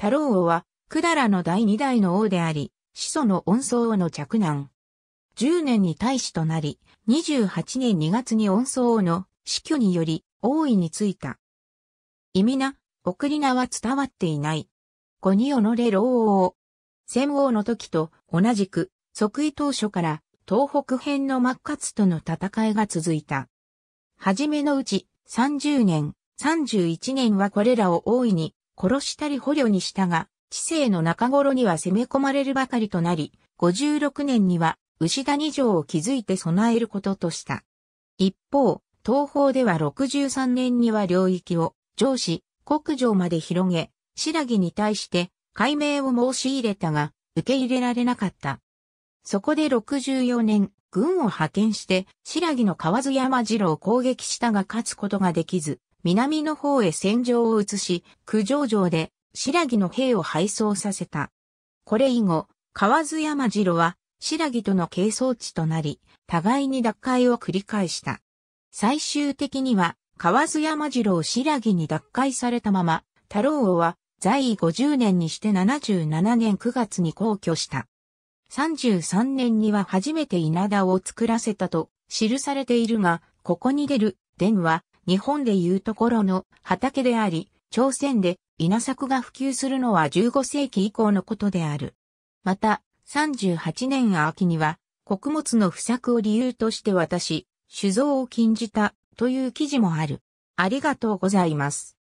太郎王は、くだらの第二代の王であり、始祖の恩宗王の嫡男。10年に大使となり、28年2月に恩宗王の死去により、王位についた。意味な、送り名は伝わっていない。五におのれ老王。戦王の時と同じく、即位当初から東北編の末活との戦いが続いた。はじめのうち30年、31年はこれらを大いに殺したり捕虜にしたが、知性の中頃には攻め込まれるばかりとなり、56年には牛谷城を築いて備えることとした。一方、東方では63年には領域を上司、国城まで広げ、白木に対して解明を申し入れたが、受け入れられなかった。そこで64年、軍を派遣して、白木の河津山城を攻撃したが勝つことができず、南の方へ戦場を移し、九条城で白木の兵を敗走させた。これ以後、河津山城は白木との係争地となり、互いに奪回を繰り返した。最終的には、河津山城を白木に奪回されたまま、太郎王は在位50年にして77年9月に皇居した。33年には初めて稲田を作らせたと記されているが、ここに出る伝は日本でいうところの畑であり、朝鮮で稲作が普及するのは15世紀以降のことである。また、38年秋には、穀物の不作を理由として私、酒造を禁じたという記事もある。ありがとうございます。